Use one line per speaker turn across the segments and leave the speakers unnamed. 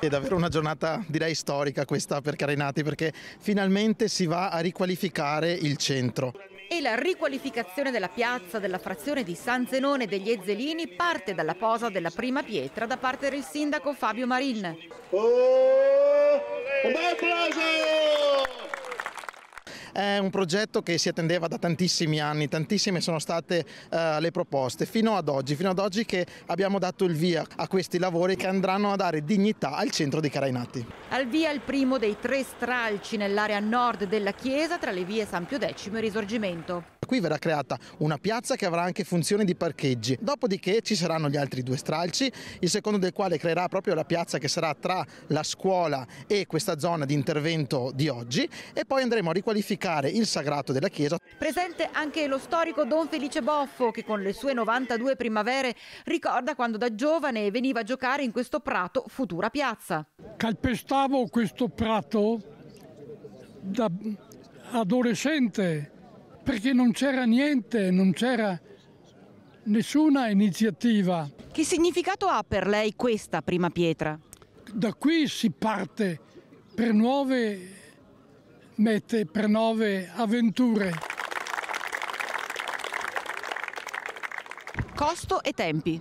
È davvero una giornata direi storica questa per Carinati perché finalmente si va a riqualificare il centro.
E la riqualificazione della piazza della frazione di San Zenone degli Ezzelini parte dalla posa della prima pietra da parte del sindaco Fabio Marin. Oh, un bel applauso!
È un progetto che si attendeva da tantissimi anni, tantissime sono state eh, le proposte fino ad oggi, fino ad oggi che abbiamo dato il via a questi lavori che andranno a dare dignità al centro di Carainati.
Al via il primo dei tre stralci nell'area nord della chiesa tra le vie San Pio X e Risorgimento
qui verrà creata una piazza che avrà anche funzione di parcheggi. Dopodiché ci saranno gli altri due stralci, il secondo del quale creerà proprio la piazza che sarà tra la scuola e questa zona di intervento di oggi e poi andremo a riqualificare il sagrato della chiesa.
Presente anche lo storico Don Felice Boffo che con le sue 92 primavere ricorda quando da giovane veniva a giocare in questo prato futura piazza.
Calpestavo questo prato da adolescente perché non c'era niente, non c'era nessuna iniziativa. Che significato ha per lei questa prima pietra? Da qui si parte per nuove mete, per nuove
avventure. Costo e tempi?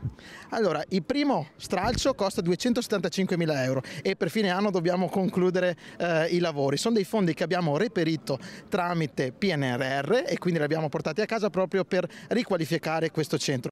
Allora, il primo stralcio costa 275.000 euro e per fine anno dobbiamo concludere eh, i lavori. Sono dei fondi che abbiamo reperito tramite PNRR e quindi li abbiamo portati a casa proprio per riqualificare questo centro.